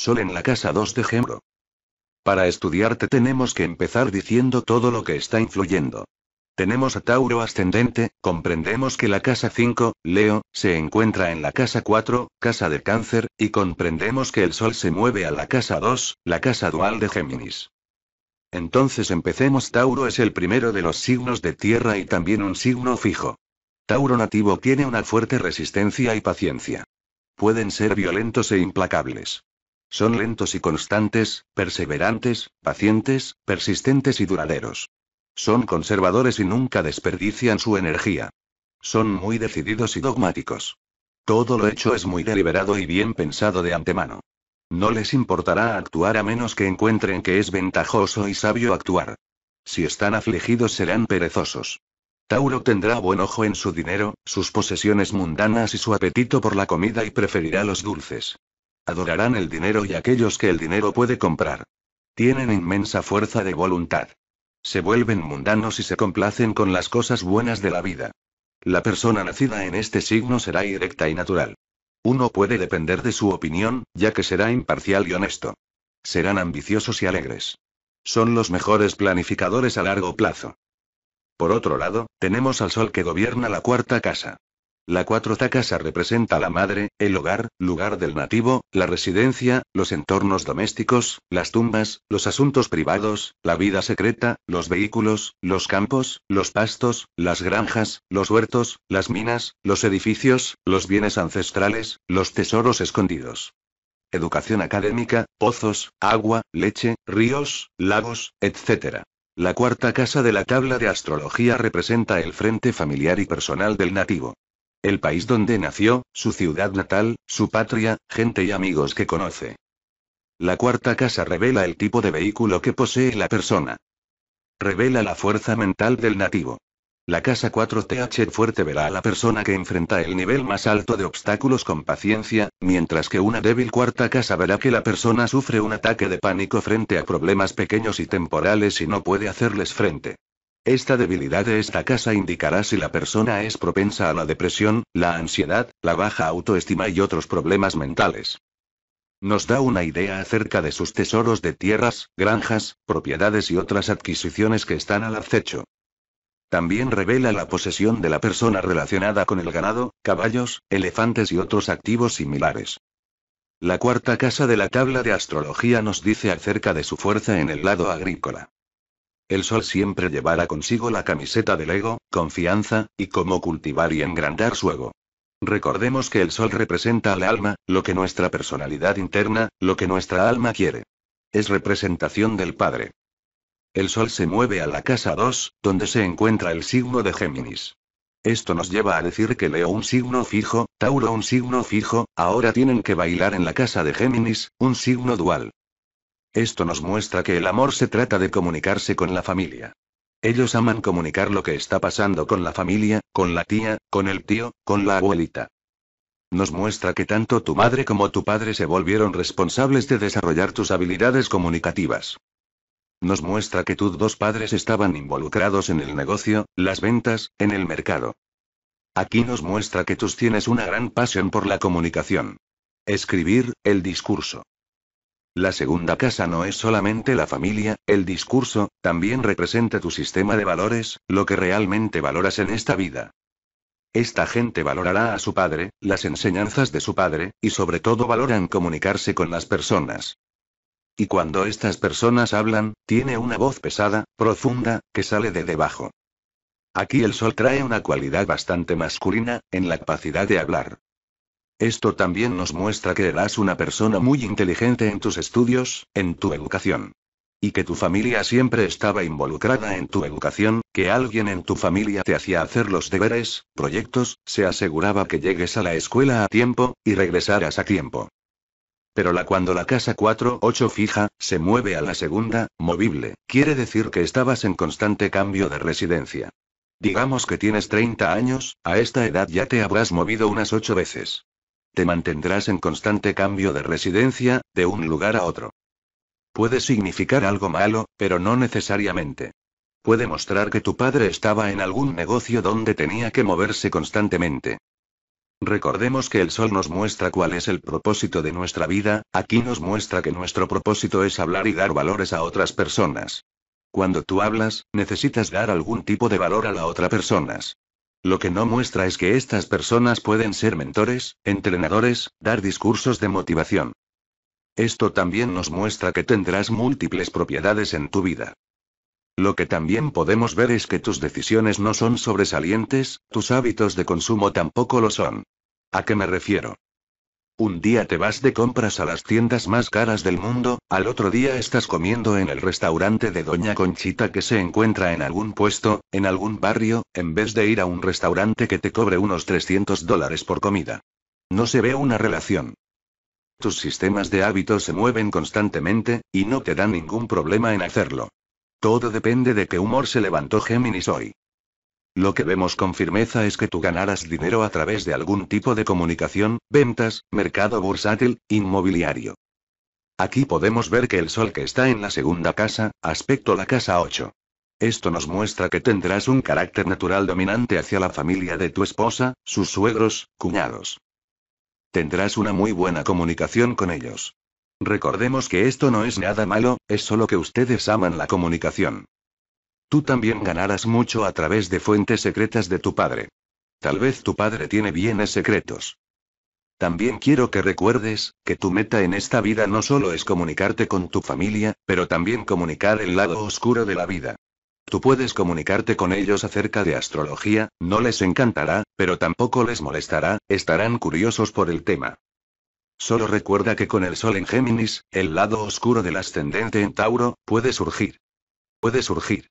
Sol en la casa 2 de Géminis. Para estudiarte tenemos que empezar diciendo todo lo que está influyendo. Tenemos a Tauro ascendente, comprendemos que la casa 5, Leo, se encuentra en la casa 4, casa de cáncer, y comprendemos que el Sol se mueve a la casa 2, la casa dual de Géminis. Entonces empecemos. Tauro es el primero de los signos de tierra y también un signo fijo. Tauro nativo tiene una fuerte resistencia y paciencia. Pueden ser violentos e implacables. Son lentos y constantes, perseverantes, pacientes, persistentes y duraderos. Son conservadores y nunca desperdician su energía. Son muy decididos y dogmáticos. Todo lo hecho es muy deliberado y bien pensado de antemano. No les importará actuar a menos que encuentren que es ventajoso y sabio actuar. Si están afligidos serán perezosos. Tauro tendrá buen ojo en su dinero, sus posesiones mundanas y su apetito por la comida y preferirá los dulces. Adorarán el dinero y aquellos que el dinero puede comprar. Tienen inmensa fuerza de voluntad. Se vuelven mundanos y se complacen con las cosas buenas de la vida. La persona nacida en este signo será directa y natural. Uno puede depender de su opinión, ya que será imparcial y honesto. Serán ambiciosos y alegres. Son los mejores planificadores a largo plazo. Por otro lado, tenemos al Sol que gobierna la cuarta casa. La cuarta casa representa la madre, el hogar, lugar del nativo, la residencia, los entornos domésticos, las tumbas, los asuntos privados, la vida secreta, los vehículos, los campos, los pastos, las granjas, los huertos, las minas, los edificios, los bienes ancestrales, los tesoros escondidos. Educación académica, pozos, agua, leche, ríos, lagos, etc. La cuarta casa de la tabla de astrología representa el frente familiar y personal del nativo. El país donde nació, su ciudad natal, su patria, gente y amigos que conoce. La cuarta casa revela el tipo de vehículo que posee la persona. Revela la fuerza mental del nativo. La casa 4TH fuerte verá a la persona que enfrenta el nivel más alto de obstáculos con paciencia, mientras que una débil cuarta casa verá que la persona sufre un ataque de pánico frente a problemas pequeños y temporales y no puede hacerles frente. Esta debilidad de esta casa indicará si la persona es propensa a la depresión, la ansiedad, la baja autoestima y otros problemas mentales. Nos da una idea acerca de sus tesoros de tierras, granjas, propiedades y otras adquisiciones que están al acecho. También revela la posesión de la persona relacionada con el ganado, caballos, elefantes y otros activos similares. La cuarta casa de la tabla de astrología nos dice acerca de su fuerza en el lado agrícola. El sol siempre llevará consigo la camiseta del ego, confianza, y cómo cultivar y engrandar su ego. Recordemos que el sol representa al alma, lo que nuestra personalidad interna, lo que nuestra alma quiere. Es representación del Padre. El sol se mueve a la casa 2, donde se encuentra el signo de Géminis. Esto nos lleva a decir que Leo un signo fijo, Tauro un signo fijo, ahora tienen que bailar en la casa de Géminis, un signo dual. Esto nos muestra que el amor se trata de comunicarse con la familia. Ellos aman comunicar lo que está pasando con la familia, con la tía, con el tío, con la abuelita. Nos muestra que tanto tu madre como tu padre se volvieron responsables de desarrollar tus habilidades comunicativas. Nos muestra que tus dos padres estaban involucrados en el negocio, las ventas, en el mercado. Aquí nos muestra que tú tienes una gran pasión por la comunicación. Escribir, el discurso, la segunda casa no es solamente la familia, el discurso, también representa tu sistema de valores, lo que realmente valoras en esta vida. Esta gente valorará a su padre, las enseñanzas de su padre, y sobre todo valoran comunicarse con las personas. Y cuando estas personas hablan, tiene una voz pesada, profunda, que sale de debajo. Aquí el sol trae una cualidad bastante masculina, en la capacidad de hablar. Esto también nos muestra que eras una persona muy inteligente en tus estudios, en tu educación. Y que tu familia siempre estaba involucrada en tu educación, que alguien en tu familia te hacía hacer los deberes, proyectos, se aseguraba que llegues a la escuela a tiempo, y regresaras a tiempo. Pero la cuando la casa 4-8 fija, se mueve a la segunda, movible, quiere decir que estabas en constante cambio de residencia. Digamos que tienes 30 años, a esta edad ya te habrás movido unas 8 veces. Te mantendrás en constante cambio de residencia, de un lugar a otro. Puede significar algo malo, pero no necesariamente. Puede mostrar que tu padre estaba en algún negocio donde tenía que moverse constantemente. Recordemos que el sol nos muestra cuál es el propósito de nuestra vida, aquí nos muestra que nuestro propósito es hablar y dar valores a otras personas. Cuando tú hablas, necesitas dar algún tipo de valor a la otra persona. Lo que no muestra es que estas personas pueden ser mentores, entrenadores, dar discursos de motivación. Esto también nos muestra que tendrás múltiples propiedades en tu vida. Lo que también podemos ver es que tus decisiones no son sobresalientes, tus hábitos de consumo tampoco lo son. ¿A qué me refiero? Un día te vas de compras a las tiendas más caras del mundo, al otro día estás comiendo en el restaurante de Doña Conchita que se encuentra en algún puesto, en algún barrio, en vez de ir a un restaurante que te cobre unos 300 dólares por comida. No se ve una relación. Tus sistemas de hábitos se mueven constantemente, y no te dan ningún problema en hacerlo. Todo depende de qué humor se levantó Géminis hoy. Lo que vemos con firmeza es que tú ganarás dinero a través de algún tipo de comunicación, ventas, mercado bursátil, inmobiliario. Aquí podemos ver que el sol que está en la segunda casa, aspecto la casa 8. Esto nos muestra que tendrás un carácter natural dominante hacia la familia de tu esposa, sus suegros, cuñados. Tendrás una muy buena comunicación con ellos. Recordemos que esto no es nada malo, es solo que ustedes aman la comunicación. Tú también ganarás mucho a través de fuentes secretas de tu padre. Tal vez tu padre tiene bienes secretos. También quiero que recuerdes, que tu meta en esta vida no solo es comunicarte con tu familia, pero también comunicar el lado oscuro de la vida. Tú puedes comunicarte con ellos acerca de astrología, no les encantará, pero tampoco les molestará, estarán curiosos por el tema. Solo recuerda que con el Sol en Géminis, el lado oscuro del ascendente en Tauro, puede surgir. Puede surgir.